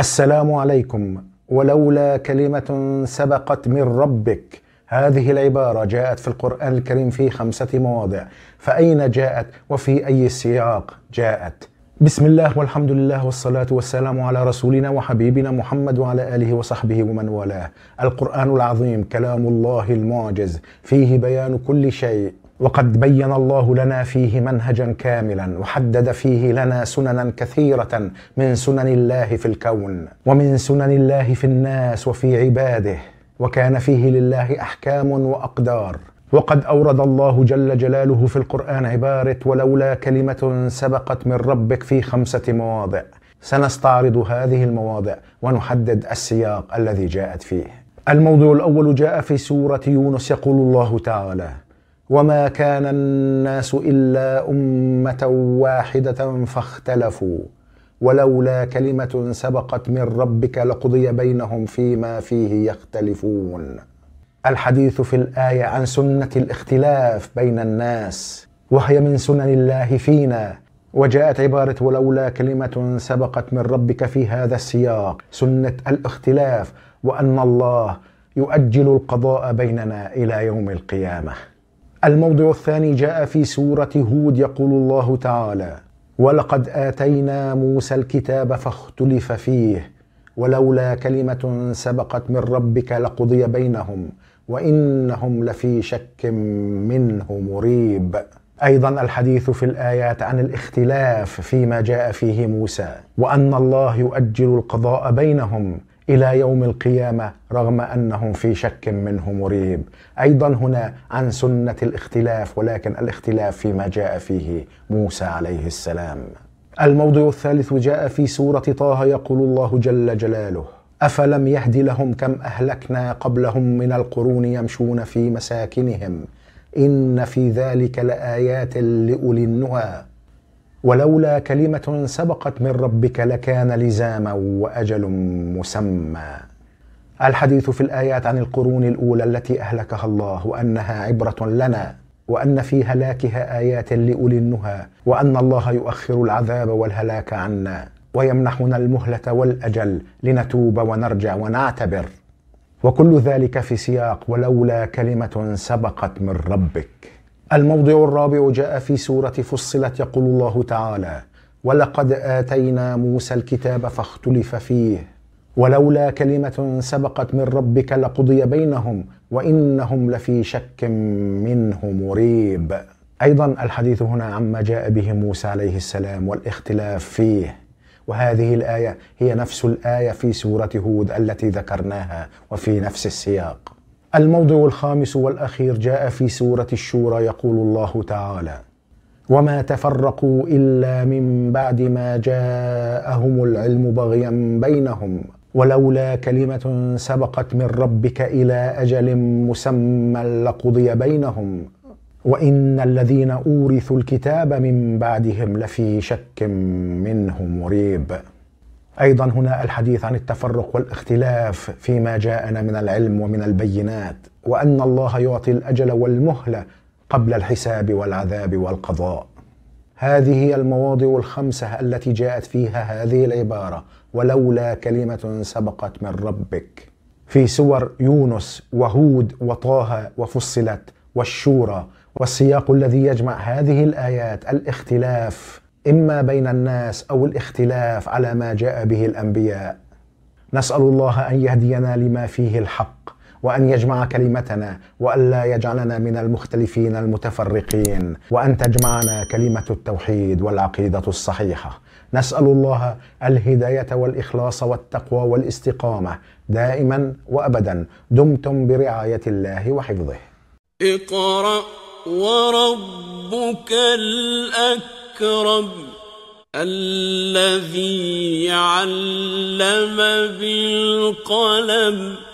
السلام عليكم ولولا كلمة سبقت من ربك هذه العبارة جاءت في القرآن الكريم في خمسة مواضع فأين جاءت وفي أي سياق جاءت بسم الله والحمد لله والصلاة والسلام على رسولنا وحبيبنا محمد وعلى آله وصحبه ومن والاه القرآن العظيم كلام الله المعجز فيه بيان كل شيء وقد بين الله لنا فيه منهجا كاملا وحدد فيه لنا سننا كثيره من سنن الله في الكون ومن سنن الله في الناس وفي عباده وكان فيه لله احكام واقدار وقد اورد الله جل جلاله في القران عباره ولولا كلمه سبقت من ربك في خمسه مواضع سنستعرض هذه المواضع ونحدد السياق الذي جاءت فيه الموضوع الاول جاء في سوره يونس يقول الله تعالى وما كان الناس الا امه واحده فاختلفوا ولولا كلمه سبقت من ربك لقضي بينهم فيما فيه يختلفون الحديث في الايه عن سنه الاختلاف بين الناس وهي من سنن الله فينا وجاءت عباره ولولا كلمه سبقت من ربك في هذا السياق سنه الاختلاف وان الله يؤجل القضاء بيننا الى يوم القيامه الموضع الثاني جاء في سورة هود يقول الله تعالى: "ولقد آتينا موسى الكتاب فاختلف فيه ولولا كلمة سبقت من ربك لقضي بينهم وإنهم لفي شك منه مريب". أيضا الحديث في الآيات عن الاختلاف فيما جاء فيه موسى، وأن الله يؤجل القضاء بينهم الى يوم القيامه رغم انهم في شك منه مريب ايضا هنا عن سنه الاختلاف ولكن الاختلاف فيما جاء فيه موسى عليه السلام الموضوع الثالث جاء في سوره طه يقول الله جل جلاله افلم يهد لهم كم اهلكنا قبلهم من القرون يمشون في مساكنهم ان في ذلك لايات لاولي النهى ولولا كلمة سبقت من ربك لكان لزاما وأجل مسمى. الحديث في الآيات عن القرون الأولى التي أهلكها الله وأنها عبرة لنا وأن في هلاكها آيات لأولي النهى وأن الله يؤخر العذاب والهلاك عنا ويمنحنا المهلة والأجل لنتوب ونرجع ونعتبر وكل ذلك في سياق ولولا كلمة سبقت من ربك الموضع الرابع جاء في سورة فصلت يقول الله تعالى: "ولقد آتينا موسى الكتاب فاختلف فيه، ولولا كلمة سبقت من ربك لقضي بينهم، وإنهم لفي شك منه مريب". أيضا الحديث هنا عما جاء به موسى عليه السلام والاختلاف فيه. وهذه الآية هي نفس الآية في سورة هود التي ذكرناها وفي نفس السياق. الموضع الخامس والاخير جاء في سوره الشورى يقول الله تعالى وما تفرقوا الا من بعد ما جاءهم العلم بغيا بينهم ولولا كلمه سبقت من ربك الى اجل مسمى لقضي بينهم وان الذين اورثوا الكتاب من بعدهم لفي شك منه مريب ايضا هنا الحديث عن التفرق والاختلاف فيما جاءنا من العلم ومن البينات وان الله يعطي الاجل والمهله قبل الحساب والعذاب والقضاء هذه هي المواضع الخمسه التي جاءت فيها هذه العباره ولولا كلمه سبقت من ربك في سور يونس وهود وطه وفصلت والشورى والسياق الذي يجمع هذه الايات الاختلاف اما بين الناس او الاختلاف على ما جاء به الانبياء نسال الله ان يهدينا لما فيه الحق وان يجمع كلمتنا والا يجعلنا من المختلفين المتفرقين وان تجمعنا كلمه التوحيد والعقيده الصحيحه نسال الله الهدايه والاخلاص والتقوى والاستقامه دائما وابدا دمتم برعايه الله وحفظه اقرا وربك الاكبر أكرم الذي علم بالقلم